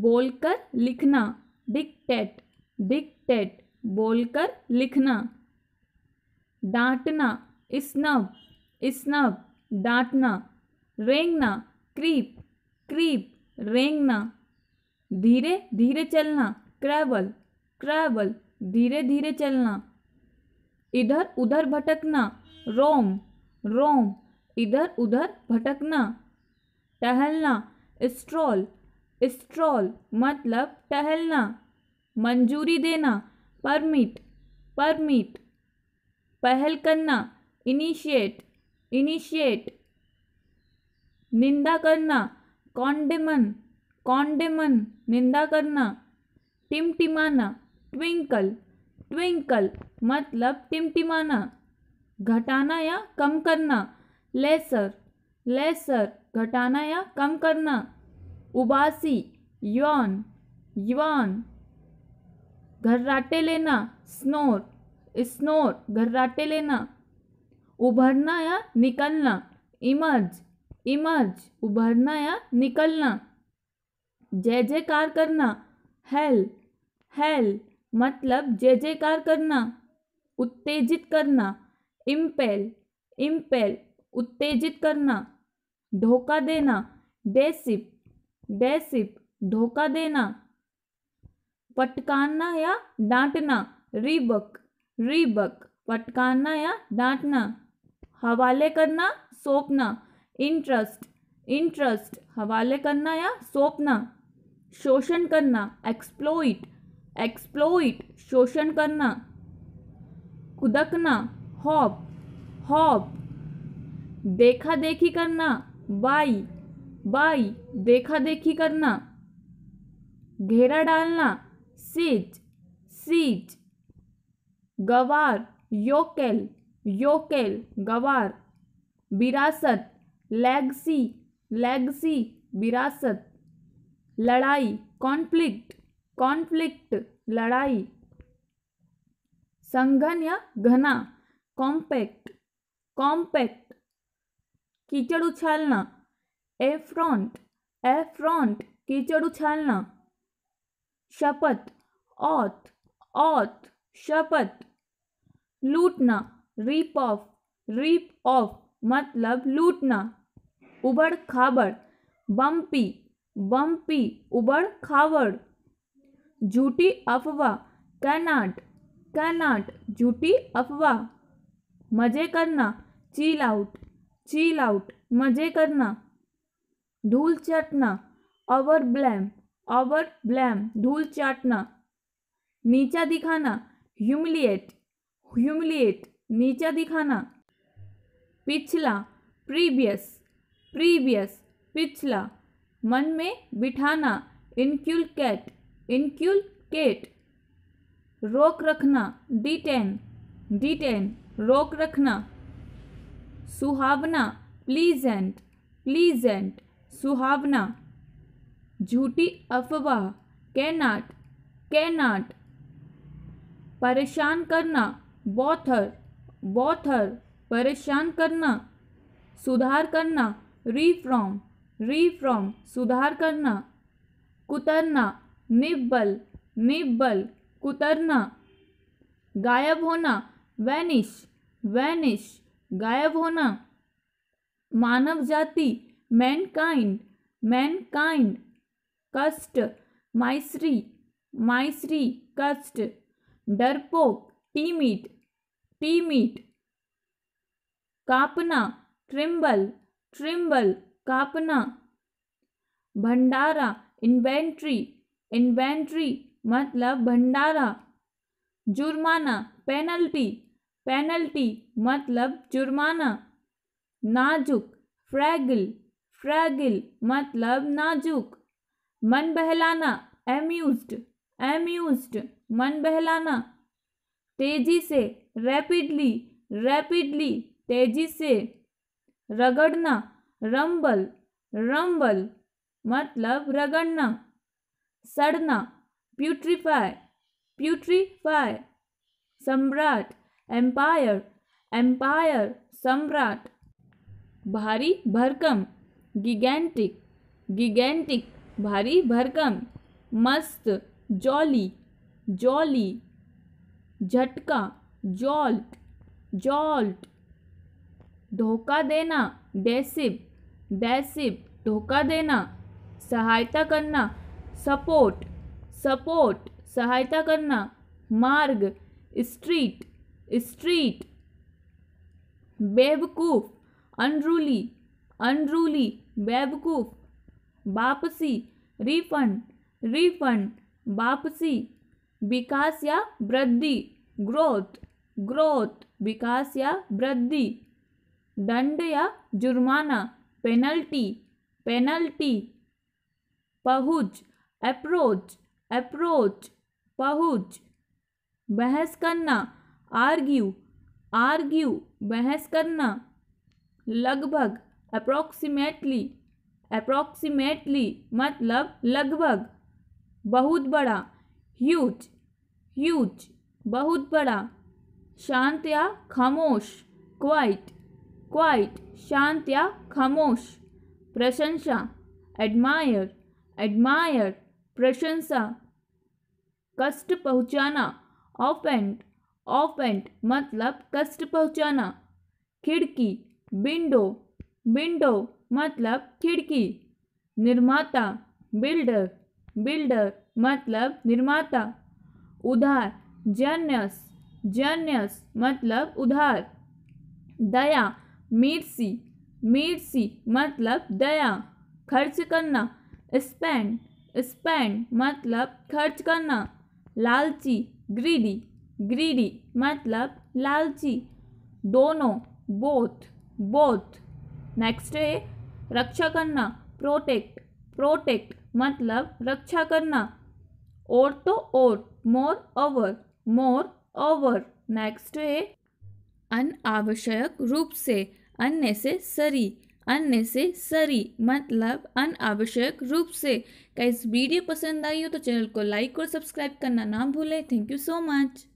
बोलकर लिखना dictate dictate बोलकर लिखना डांटना स्नब स्नब डांटना रेंगना क्रीप क्रीप रेंगना धीरे धीरे चलना क्रैबल क्रैबल धीरे धीरे चलना इधर उधर भटकना रोम रोम इधर उधर भटकना टहलना स्ट्रॉल स्ट्रॉल मतलब टहलना मंजूरी देना परमिट परमिट पहल करना इनिशिएट इनिशिएट निंदा करना कॉन्डेमन कॉन्डेमन निंदा करना टिमटिमाना ट्विंकल ट्विंकल मतलब टिमटिमाना घटाना या कम करना लेसर लेसर घटाना या कम करना उबासी यौन यौन घर्राटे लेना स्नोर स्नोर घर्राटे लेना उभरना या निकलना इमर्ज इमर्ज उभरना या निकलना जय जयकार करना हेल हेल मतलब जय जयकार करना उत्तेजित करना इम्पेल इम्पेल उत्तेजित करना धोखा देना डेसिप डैसिप धोखा देना पटकाना या डांटना रीबक रीबक पटकाना या डांटना हवाले करना सौंपना इंटरेस्ट इंटरेस्ट हवाले करना या सौंपना शोषण करना एक्सप्लोइट एक्सप्लोइट शोषण करना कुदकना हॉब हॉब देखा देखी करना बाई बाई देखा देखी करना घेरा डालना सीच सीच गवार योकेल योकेल गवार विरासत लैगसी लैगसी विरासत लड़ाई कॉन्फ्लिक्ट कॉन्फ्लिक्ट लड़ाई संघन या घना कॉम्पैक्ट कॉम्पैक्ट कीचड़ उछालना ए एफ्रॉन्ट कीचड़ उछालना शपथ औत औत शपथ लूटना रीप ऑफ रीप ऑफ मतलब लूटना उबड़ खाबड़ बम्पी बम्पी उबड़ खाबड़ झूठी अफवाह कनाट कैनाट झूठी अफवाह मज़े करना चील आउट चील आउट मज़े करना धूल चाटना ओवर ब्लैम ओवर ब्लैम धूल चाटना नीचा दिखाना ह्यूमिलिएट ह्यूमिलिएट नीचा दिखाना पिछला प्रीवियस प्रीवियस पिछला मन में बिठाना इनक्यूल कैट इनक्यूल केट रोक रखना डिटेन डिटेन रोक रखना सुहावना प्लीजेंट प्लीजेंट सुहावना झूठी अफवाह कैनाट कैनाट परेशान करना बौथर बौथर परेशान करना सुधार करना रीफ्रॉम रीफ्रॉम सुधार करना कुतरना निब्बल निब्बल कुतरना गायब होना वैनिश वैनिश गायब होना मानव जाति मैनकाइंड मैनकाइंड कष्ट माइसरी माइसरी कष्ट डरपोक टीमीट टीमीट कापना ट्रिम्बल ट्रिम्बल कापना भंडारा इन्वेंट्री इन्वेंट्री मतलब भंडारा जुर्माना पेनल्टी पेनल्टी मतलब जुर्माना नाजुक फ्रैगल फ्रैगिल मतलब नाजुक मन बहलाना एम्यूज्ड एम्यूज्ड मन बहलाना तेजी से रैपिडली रैपिडली तेजी से रगड़ना रंबल रंबल मतलब रगड़ना सड़ना प्यूट्रीफाई प्यूट्रीफाई सम्राट एम्पायर एम्पायर सम्राट भारी भरकम गिगेंटिक गिगेंटिक भारी भरकम मस्त जॉली जॉली झटका जॉल्ट जॉल्ट धोखा देना डेसिब डेसिब धोखा देना सहायता करना सपोर्ट सपोर्ट सहायता करना मार्ग स्ट्रीट स्ट्रीट बेवकूफ़ अनरूली अनरूली बेवकूफ़ वापसी रिफंड रिफंड वापसी विकास या वृद्धि ग्रोथ ग्रोथ विकास या वृद्धि दंड या जुर्माना पेनल्टी पेनल्टी पहुँच अप्रोच अप्रोच पहुँच बहस करना आर्ग्यू आर्ग्यू बहस करना लगभग अप्रोक्सीमेटली अप्रोक्सीमेटली मतलब लगभग बहुत बड़ा ह्यूज ह्यूज बहुत बड़ा शांत या खामोश क्वाइट क्वाइट शांत या खामोश प्रशंसा एडमायर एडमायर प्रशंसा कष्ट पहुंचाना ऑफेंट ऑफेंट मतलब कष्ट पहुंचाना खिड़की विंडो विंडो मतलब खिड़की निर्माता बिल्डर बिल्डर मतलब निर्माता उधार जन्यस जन्यस मतलब उधार दया मीरसी मीरसी मतलब दया खर्च करना स्पेंड स्पेंड मतलब खर्च करना लालची ग्रीडी ग्रीडी मतलब लालची दोनों बोथ बोथ नेक्स्ट है रक्षा करना प्रोटेक्ट प्रोटेक्ट मतलब रक्षा करना और तो और moreover moreover next है अनावश्यक रूप से अन्य से सरी अन्य से सरी मतलब अनावश्यक रूप से कैसे इस वीडियो पसंद आई हो तो चैनल को लाइक और सब्सक्राइब करना ना भूलें थैंक यू सो मच